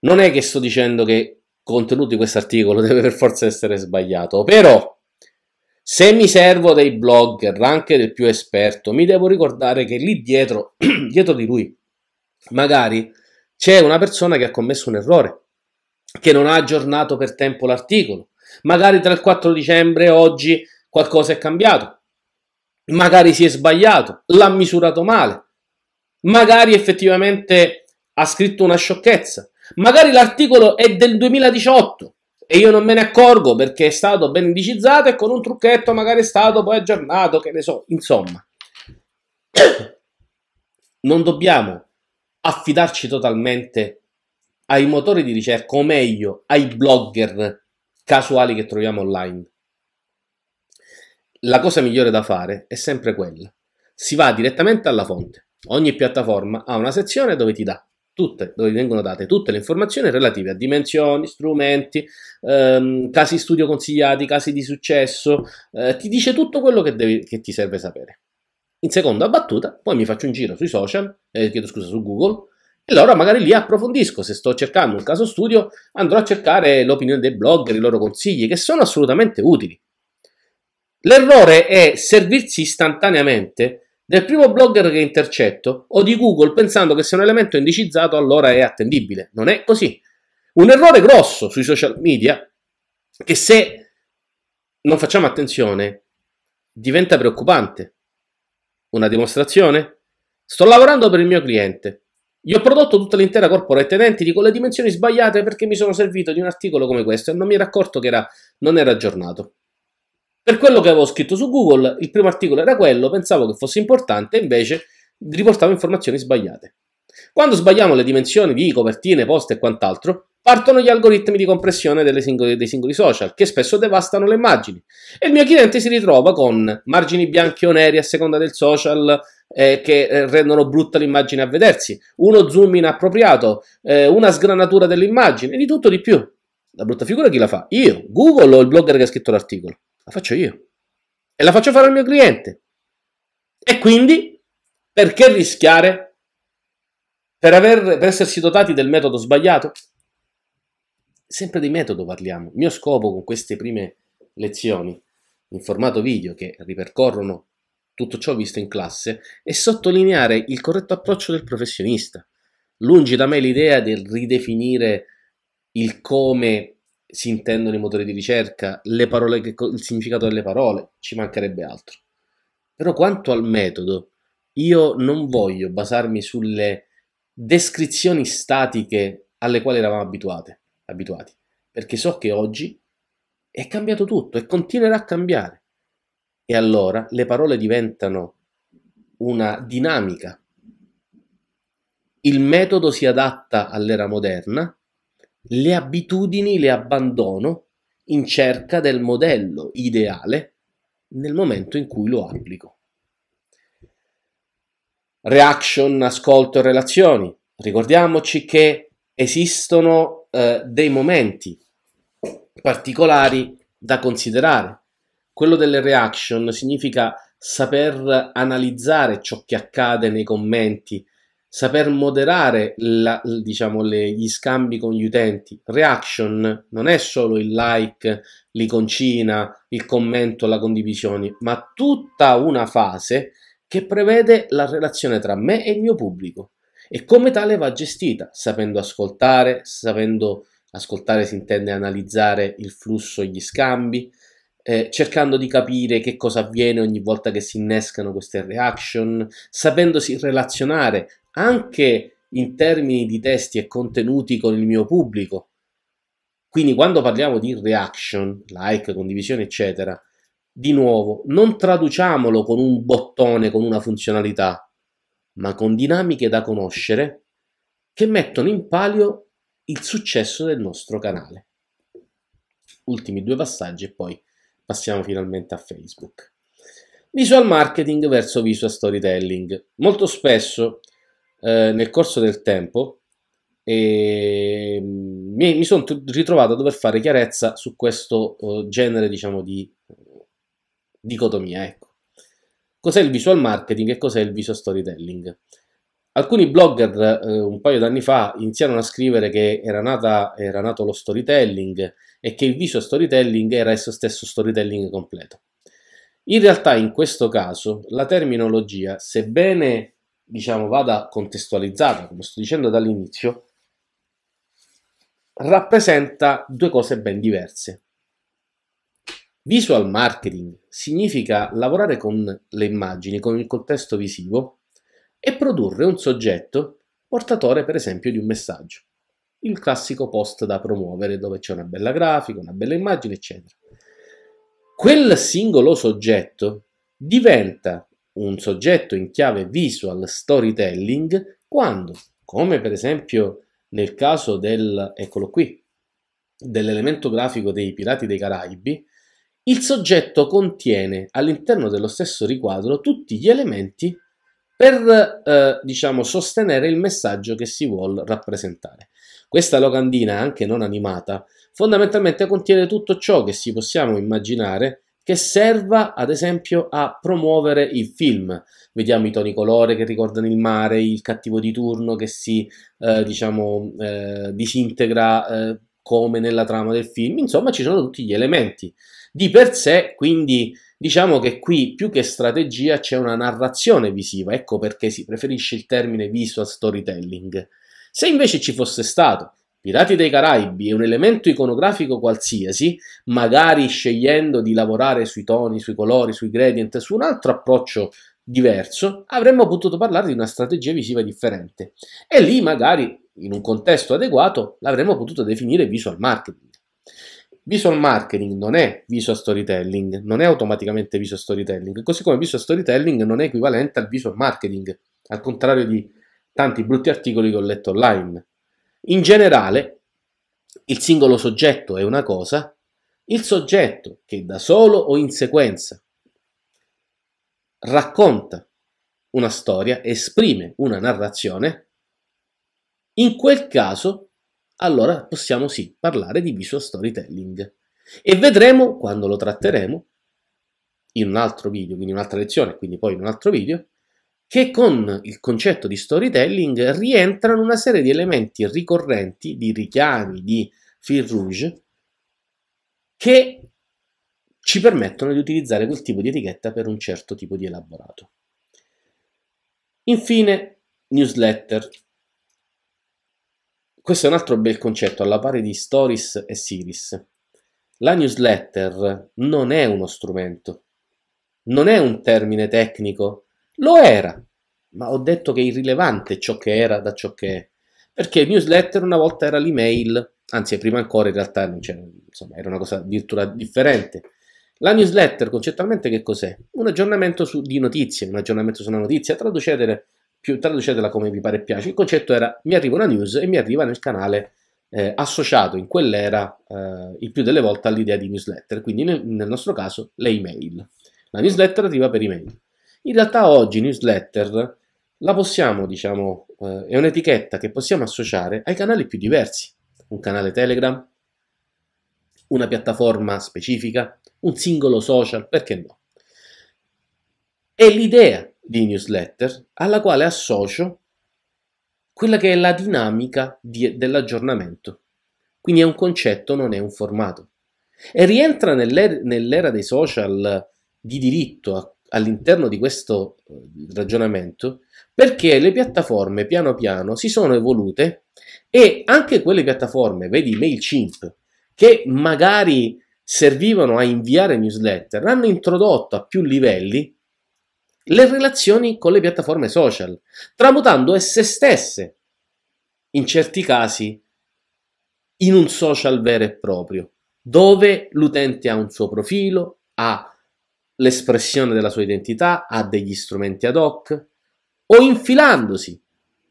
non è che sto dicendo che il contenuto di questo articolo deve per forza essere sbagliato, però se mi servo dei blogger, anche del più esperto, mi devo ricordare che lì dietro, dietro di lui, magari c'è una persona che ha commesso un errore, che non ha aggiornato per tempo l'articolo. Magari tra il 4 dicembre e oggi qualcosa è cambiato magari si è sbagliato, l'ha misurato male, magari effettivamente ha scritto una sciocchezza, magari l'articolo è del 2018 e io non me ne accorgo perché è stato ben indicizzato e con un trucchetto magari è stato poi aggiornato, che ne so, insomma. Non dobbiamo affidarci totalmente ai motori di ricerca o meglio ai blogger casuali che troviamo online la cosa migliore da fare è sempre quella. Si va direttamente alla fonte. Ogni piattaforma ha una sezione dove ti dà tutte, dove vengono date tutte le informazioni relative a dimensioni, strumenti, ehm, casi studio consigliati, casi di successo, eh, ti dice tutto quello che, devi, che, ti serve sapere. In seconda battuta, poi mi faccio un giro sui social, eh, chiedo scusa, su Google, e allora magari lì approfondisco. Se sto cercando un caso studio, andrò a cercare l'opinione dei blogger, i loro consigli, che sono assolutamente utili. L'errore è servirsi istantaneamente del primo blogger che intercetto o di Google pensando che se un elemento è indicizzato allora è attendibile. Non è così. Un errore grosso sui social media che se non facciamo attenzione diventa preoccupante. Una dimostrazione? Sto lavorando per il mio cliente. Gli ho prodotto tutta l'intera corporate identity con le dimensioni sbagliate perché mi sono servito di un articolo come questo e non mi era accorto che era, non era aggiornato. Per quello che avevo scritto su Google, il primo articolo era quello, pensavo che fosse importante, invece riportavo informazioni sbagliate. Quando sbagliamo le dimensioni di copertine, post e quant'altro, partono gli algoritmi di compressione singole, dei singoli social, che spesso devastano le immagini. E il mio cliente si ritrova con margini bianchi o neri a seconda del social, eh, che eh, rendono brutta l'immagine a vedersi, uno zoom inappropriato, eh, una sgranatura dell'immagine, e di tutto di più. La brutta figura chi la fa? Io, Google o il blogger che ha scritto l'articolo? La faccio io. E la faccio fare al mio cliente. E quindi, perché rischiare per, aver, per essersi dotati del metodo sbagliato? Sempre di metodo parliamo. Il mio scopo con queste prime lezioni in formato video che ripercorrono tutto ciò visto in classe è sottolineare il corretto approccio del professionista. Lungi da me l'idea del ridefinire il come si intendono i motori di ricerca, che, il significato delle parole, ci mancherebbe altro. Però quanto al metodo, io non voglio basarmi sulle descrizioni statiche alle quali eravamo abituate, abituati, perché so che oggi è cambiato tutto e continuerà a cambiare. E allora le parole diventano una dinamica. Il metodo si adatta all'era moderna le abitudini le abbandono in cerca del modello ideale nel momento in cui lo applico. Reaction, ascolto e relazioni. Ricordiamoci che esistono eh, dei momenti particolari da considerare. Quello delle reaction significa saper analizzare ciò che accade nei commenti, saper moderare la, diciamo, le, gli scambi con gli utenti. Reaction non è solo il like, l'iconcina, il commento, la condivisione, ma tutta una fase che prevede la relazione tra me e il mio pubblico e come tale va gestita, sapendo ascoltare, sapendo ascoltare si intende analizzare il flusso e gli scambi, eh, cercando di capire che cosa avviene ogni volta che si innescano queste reaction, sapendosi relazionare anche in termini di testi e contenuti con il mio pubblico. Quindi quando parliamo di reaction, like, condivisione, eccetera, di nuovo, non traduciamolo con un bottone, con una funzionalità, ma con dinamiche da conoscere che mettono in palio il successo del nostro canale. Ultimi due passaggi e poi passiamo finalmente a Facebook. Visual marketing verso visual storytelling. Molto spesso eh, nel corso del tempo e mm, mi, mi sono ritrovato a dover fare chiarezza su questo uh, genere diciamo di dicotomia. Ecco. Cos'è il visual marketing e cos'è il visual storytelling? Alcuni blogger eh, un paio d'anni fa iniziarono a scrivere che era, nata, era nato lo storytelling e che il visual storytelling era esso stesso storytelling completo. In realtà in questo caso la terminologia, sebbene diciamo, vada contestualizzata, come sto dicendo dall'inizio, rappresenta due cose ben diverse. Visual marketing significa lavorare con le immagini, con il contesto visivo e produrre un soggetto portatore, per esempio, di un messaggio. Il classico post da promuovere dove c'è una bella grafica, una bella immagine, eccetera. Quel singolo soggetto diventa un soggetto in chiave visual storytelling quando, come per esempio nel caso del, eccolo qui, dell'elemento grafico dei Pirati dei Caraibi, il soggetto contiene all'interno dello stesso riquadro tutti gli elementi per eh, diciamo, sostenere il messaggio che si vuole rappresentare. Questa locandina, anche non animata, fondamentalmente contiene tutto ciò che si possiamo immaginare che serva ad esempio a promuovere il film. Vediamo i toni colore che ricordano il mare, il cattivo di turno che si eh, diciamo, eh, disintegra eh, come nella trama del film, insomma ci sono tutti gli elementi. Di per sé, quindi, diciamo che qui più che strategia c'è una narrazione visiva, ecco perché si preferisce il termine visual storytelling. Se invece ci fosse stato Pirati dei Caraibi è un elemento iconografico qualsiasi, magari scegliendo di lavorare sui toni, sui colori, sui gradient, su un altro approccio diverso, avremmo potuto parlare di una strategia visiva differente. E lì magari, in un contesto adeguato, l'avremmo potuto definire visual marketing. Visual marketing non è visual storytelling, non è automaticamente visual storytelling, così come visual storytelling non è equivalente al visual marketing, al contrario di tanti brutti articoli che ho letto online. In generale, il singolo soggetto è una cosa, il soggetto che da solo o in sequenza racconta una storia, esprime una narrazione, in quel caso allora possiamo sì parlare di visual storytelling e vedremo quando lo tratteremo in un altro video, quindi in un'altra lezione, quindi poi in un altro video, che con il concetto di storytelling rientrano una serie di elementi ricorrenti, di richiami, di fil rouge, che ci permettono di utilizzare quel tipo di etichetta per un certo tipo di elaborato. Infine, newsletter. Questo è un altro bel concetto, alla pari di stories e series. La newsletter non è uno strumento, non è un termine tecnico lo era, ma ho detto che è irrilevante ciò che era da ciò che è, perché il newsletter una volta era l'email, anzi prima ancora in realtà insomma, era una cosa addirittura differente. La newsletter concettualmente che cos'è? Un aggiornamento su, di notizie, un aggiornamento su una notizia, traducetela, più, traducetela come vi pare e piace. Il concetto era mi arriva una news e mi arriva nel canale eh, associato in quell'era eh, il più delle volte all'idea di newsletter, quindi nel, nel nostro caso le email. La newsletter arriva per email. In realtà oggi newsletter la possiamo, diciamo, eh, è un'etichetta che possiamo associare ai canali più diversi, un canale Telegram, una piattaforma specifica, un singolo social, perché no? È l'idea di newsletter alla quale associo quella che è la dinamica di, dell'aggiornamento. Quindi è un concetto, non è un formato. E rientra nell'era, dei social di diritto a all'interno di questo eh, ragionamento perché le piattaforme piano piano si sono evolute e anche quelle piattaforme, vedi MailChimp, che magari servivano a inviare newsletter, hanno introdotto a più livelli le relazioni con le piattaforme social, tramutando esse stesse, in certi casi, in un social vero e proprio, dove l'utente ha un suo profilo, ha l'espressione della sua identità, ha degli strumenti ad hoc o infilandosi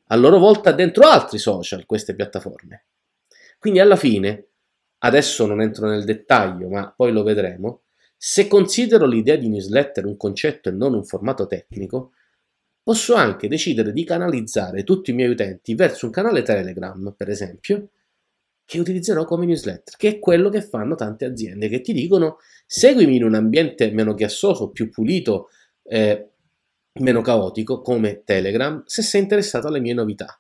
a loro volta dentro altri social, queste piattaforme. Quindi alla fine, adesso non entro nel dettaglio, ma poi lo vedremo, se considero l'idea di newsletter un concetto e non un formato tecnico, posso anche decidere di canalizzare tutti i miei utenti verso un canale Telegram, per esempio, che utilizzerò come newsletter, che è quello che fanno tante aziende che ti dicono seguimi in un ambiente meno chiassoso, più pulito, eh, meno caotico come Telegram se sei interessato alle mie novità.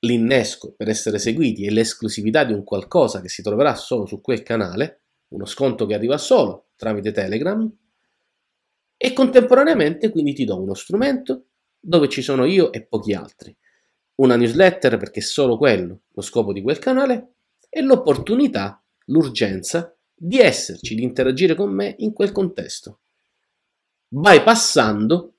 L'innesco per essere seguiti e l'esclusività di un qualcosa che si troverà solo su quel canale, uno sconto che arriva solo tramite Telegram, e contemporaneamente quindi ti do uno strumento dove ci sono io e pochi altri una newsletter perché è solo quello lo scopo di quel canale e l'opportunità, l'urgenza di esserci, di interagire con me in quel contesto, bypassando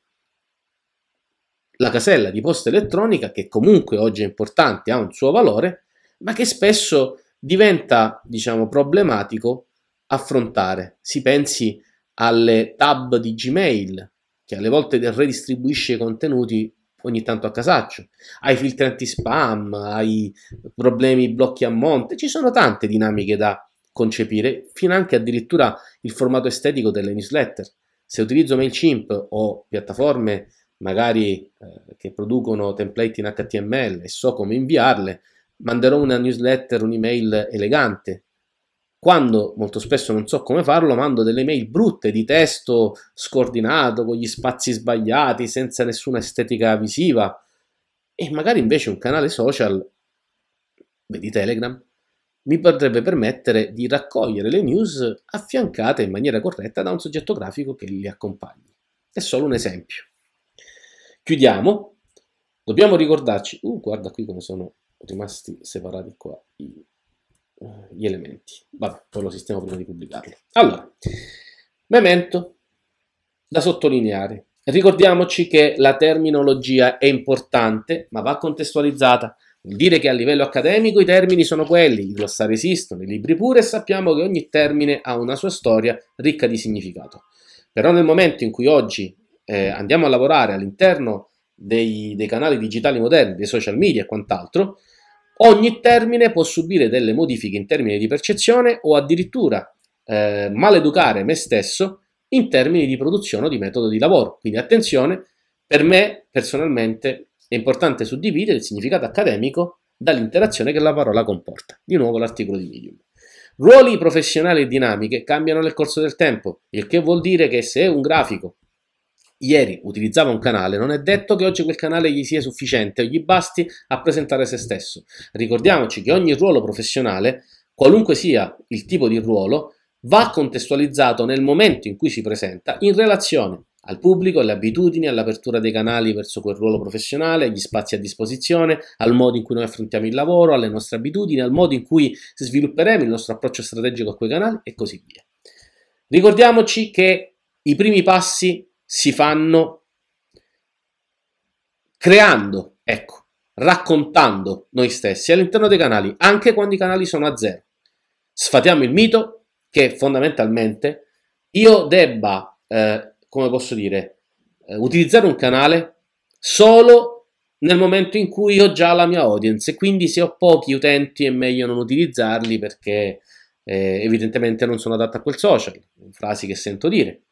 la casella di posta elettronica che comunque oggi è importante, ha un suo valore, ma che spesso diventa, diciamo, problematico affrontare. Si pensi alle tab di Gmail che alle volte redistribuisce i contenuti ogni tanto a casaccio, hai filtri anti-spam, hai problemi blocchi a monte, ci sono tante dinamiche da concepire, fino anche addirittura il formato estetico delle newsletter. Se utilizzo MailChimp o piattaforme magari eh, che producono template in HTML e so come inviarle, manderò una newsletter, un'email elegante, quando molto spesso non so come farlo, mando delle mail brutte di testo scordinato, con gli spazi sbagliati, senza nessuna estetica visiva. E magari invece un canale social, vedi Telegram, mi potrebbe permettere di raccogliere le news affiancate in maniera corretta da un soggetto grafico che li accompagni. È solo un esempio. Chiudiamo. Dobbiamo ricordarci, uh, guarda qui come sono rimasti separati qua i eh, gli elementi. Vabbè, poi lo sistemo prima di pubblicarlo. Allora, memento da sottolineare. Ricordiamoci che la terminologia è importante, ma va contestualizzata. Vuol dire che a livello accademico i termini sono quelli, i glossari esistono, i libri pure, e sappiamo che ogni termine ha una sua storia ricca di significato. Però nel momento in cui oggi eh, andiamo a lavorare all'interno dei, dei, canali digitali moderni, dei social media e quant'altro, Ogni termine può subire delle modifiche in termini di percezione o addirittura eh, maleducare me stesso in termini di produzione o di metodo di lavoro. Quindi attenzione, per me personalmente è importante suddividere il significato accademico dall'interazione che la parola comporta. Di nuovo l'articolo di Medium. Ruoli professionali e dinamiche cambiano nel corso del tempo, il che vuol dire che se un grafico ieri utilizzava un canale, non è detto che oggi quel canale gli sia sufficiente o gli basti a presentare se stesso. Ricordiamoci che ogni ruolo professionale, qualunque sia il tipo di ruolo, va contestualizzato nel momento in cui si presenta in relazione al pubblico, alle abitudini, all'apertura dei canali verso quel ruolo professionale, agli spazi a disposizione, al modo in cui noi affrontiamo il lavoro, alle nostre abitudini, al modo in cui svilupperemo il nostro approccio strategico a quei canali e così via. Ricordiamoci che i primi passi si fanno creando, ecco, raccontando noi stessi all'interno dei canali, anche quando i canali sono a zero. Sfatiamo il mito che fondamentalmente io debba, eh, come posso dire, eh, utilizzare un canale solo nel momento in cui ho già la mia audience, quindi se ho pochi utenti è meglio non utilizzarli perché eh, evidentemente non sono adatto a quel social, frasi che sento dire.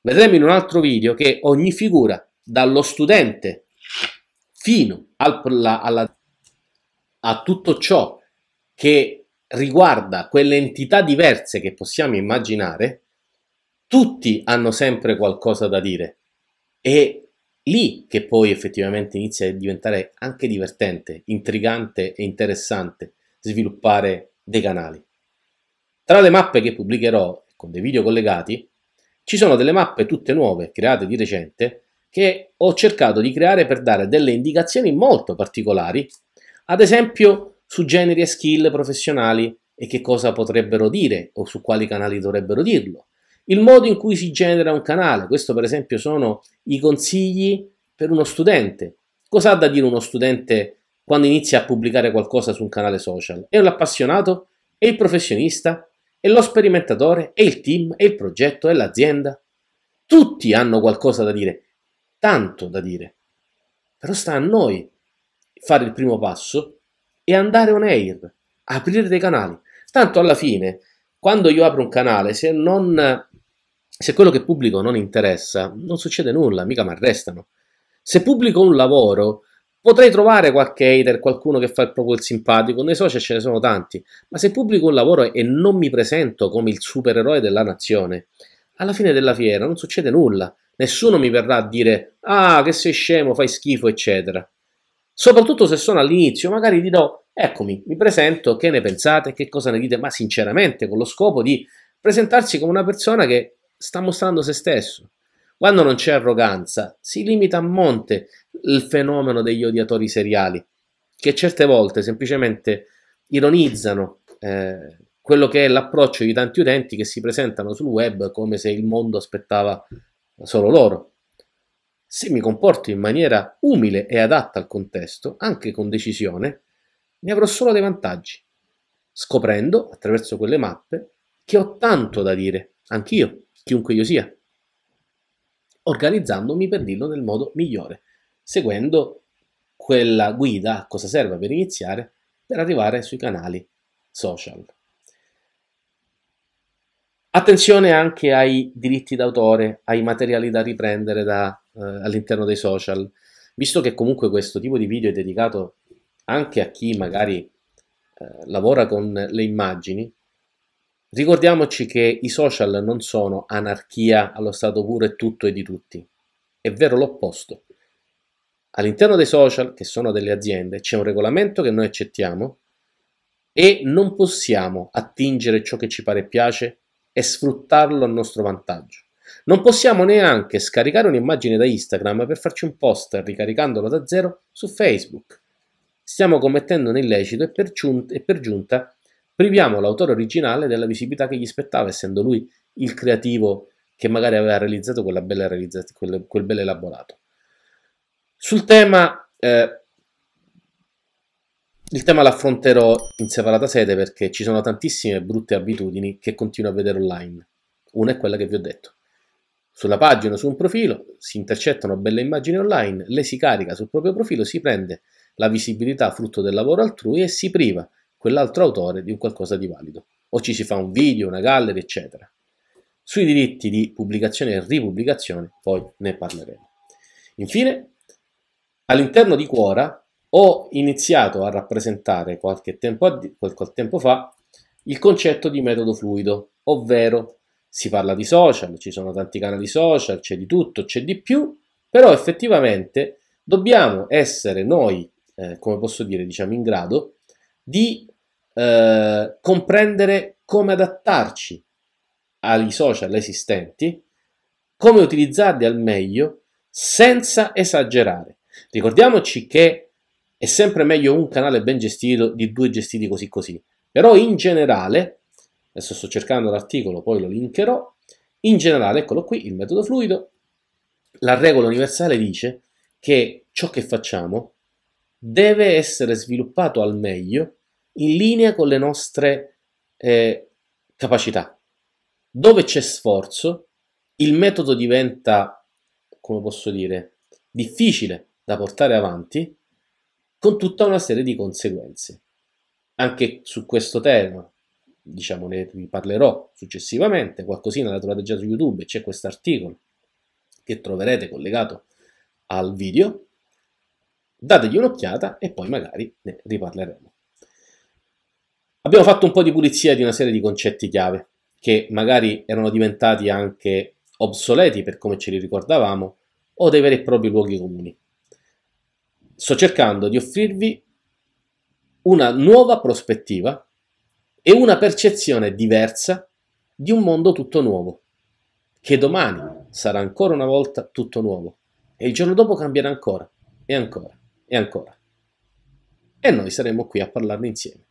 Vedremo in un altro video che ogni figura, dallo studente fino al, alla, alla, a tutto ciò che riguarda quelle entità diverse che possiamo immaginare, tutti hanno sempre qualcosa da dire. E lì che poi effettivamente inizia a diventare anche divertente, intrigante e interessante sviluppare dei canali. Tra le mappe che pubblicherò con dei video collegati ci sono delle mappe tutte nuove, create di recente, che ho cercato di creare per dare delle indicazioni molto particolari, ad esempio su generi e skill professionali e che cosa potrebbero dire o su quali canali dovrebbero dirlo. Il modo in cui si genera un canale, questo per esempio sono i consigli per uno studente. Cosa ha da dire uno studente quando inizia a pubblicare qualcosa su un canale social? È l'appassionato? È il professionista? E lo sperimentatore, e il team, e il progetto, e l'azienda. Tutti hanno qualcosa da dire, tanto da dire. Però sta a noi fare il primo passo e andare on air, aprire dei canali. Tanto alla fine, quando io apro un canale, se, non, se quello che pubblico non interessa, non succede nulla, mica mi arrestano. Se pubblico un lavoro Potrei trovare qualche hater, qualcuno che fa il proprio il simpatico, nei social ce ne sono tanti, ma se pubblico un lavoro e non mi presento come il supereroe della nazione, alla fine della fiera non succede nulla, nessuno mi verrà a dire ah che sei scemo, fai schifo, eccetera. Soprattutto se sono all'inizio, magari dirò eccomi, mi presento, che ne pensate, che cosa ne dite, ma sinceramente con lo scopo di presentarsi come una persona che sta mostrando se stesso. Quando non c'è arroganza, si limita a monte il fenomeno degli odiatori seriali, che certe volte semplicemente ironizzano eh, quello che è l'approccio di tanti utenti che si presentano sul web come se il mondo aspettava solo loro. Se mi comporto in maniera umile e adatta al contesto, anche con decisione, ne avrò solo dei vantaggi, scoprendo attraverso quelle mappe che ho tanto da dire, anch'io, chiunque io sia organizzandomi per dirlo nel modo migliore, seguendo quella guida, a cosa serve per iniziare, per arrivare sui canali social. Attenzione anche ai diritti d'autore, ai materiali da riprendere da, eh, all'interno dei social, visto che comunque questo tipo di video è dedicato anche a chi magari eh, lavora con le immagini, Ricordiamoci che i social non sono anarchia allo stato puro e tutto e di tutti. È vero l'opposto. All'interno dei social, che sono delle aziende, c'è un regolamento che noi accettiamo e non possiamo attingere ciò che ci pare e piace e sfruttarlo a nostro vantaggio. Non possiamo neanche scaricare un'immagine da Instagram per farci un post ricaricandolo da zero su Facebook. Stiamo commettendo un illecito e per, giunta priviamo l'autore originale della visibilità che gli spettava, essendo lui il creativo che magari aveva realizzato bella realizzat- quel, quel bel elaborato. Sul tema, eh, il tema l'affronterò in separata sede perché ci sono tantissime brutte abitudini che continuo a vedere online. Una è quella che vi ho detto. Sulla pagina, su un profilo, si intercettano belle immagini online, le si carica sul proprio profilo, si prende la visibilità frutto del lavoro altrui e si priva quell'altro autore di un qualcosa di valido, o ci si fa un video, una gallery, eccetera. Sui diritti di pubblicazione e ripubblicazione poi ne parleremo. Infine, all'interno di Quora ho iniziato a rappresentare qualche tempo, addi- qualche tempo fa il concetto di metodo fluido, ovvero si parla di social, ci sono tanti canali social, c'è di tutto, c'è di più, però effettivamente dobbiamo essere noi, eh, come posso dire, diciamo in grado di eh, comprendere come adattarci ai social esistenti, come utilizzarli al meglio senza esagerare. Ricordiamoci che è sempre meglio un canale ben gestito di due gestiti così così, però in generale, adesso sto cercando l'articolo, poi lo linkerò, in generale, eccolo qui, il metodo fluido, la regola universale dice che ciò che facciamo deve essere sviluppato al meglio in linea con le nostre eh, capacità. Dove c'è sforzo, il metodo diventa, come posso dire, difficile da portare avanti con tutta una serie di conseguenze. Anche su questo tema, diciamo, ne vi parlerò successivamente, qualcosina la trovate già su YouTube, c'è questo articolo che troverete collegato al video. Dategli un'occhiata e poi magari ne riparleremo. Abbiamo fatto un po' di pulizia di una serie di concetti chiave che magari erano diventati anche obsoleti per come ce li ricordavamo o dei veri e propri luoghi comuni. Sto cercando di offrirvi una nuova prospettiva e una percezione diversa di un mondo tutto nuovo, che domani sarà ancora una volta tutto nuovo e il giorno dopo cambierà ancora e ancora e ancora. E noi saremo qui a parlarne insieme.